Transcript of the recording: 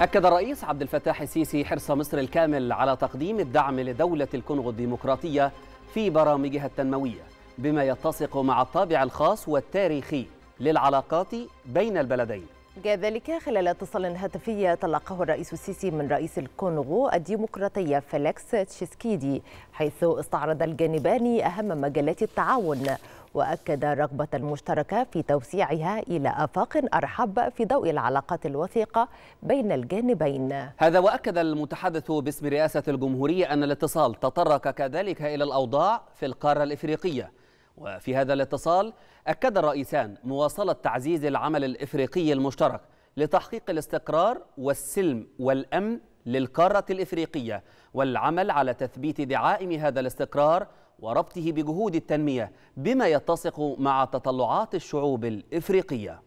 أكد الرئيس عبد الفتاح السيسي حرص مصر الكامل على تقديم الدعم لدولة الكونغو الديمقراطية في برامجها التنموية بما يتسق مع الطابع الخاص والتاريخي للعلاقات بين البلدين جاء ذلك خلال اتصال هاتفي تلقاه الرئيس السيسي من رئيس الكونغو الديمقراطية فليكس تشيسكيدي حيث استعرض الجانبان أهم مجالات التعاون وأكد الرغبة المشتركة في توسيعها إلى آفاق أرحب في ضوء العلاقات الوثيقة بين الجانبين هذا وأكد المتحدث باسم رئاسة الجمهورية أن الاتصال تطرق كذلك إلى الأوضاع في القارة الإفريقية وفي هذا الاتصال أكد الرئيسان مواصلة تعزيز العمل الإفريقي المشترك لتحقيق الاستقرار والسلم والأمن للقارة الإفريقية والعمل على تثبيت دعائم هذا الاستقرار وربطه بجهود التنمية بما يتسق مع تطلعات الشعوب الإفريقية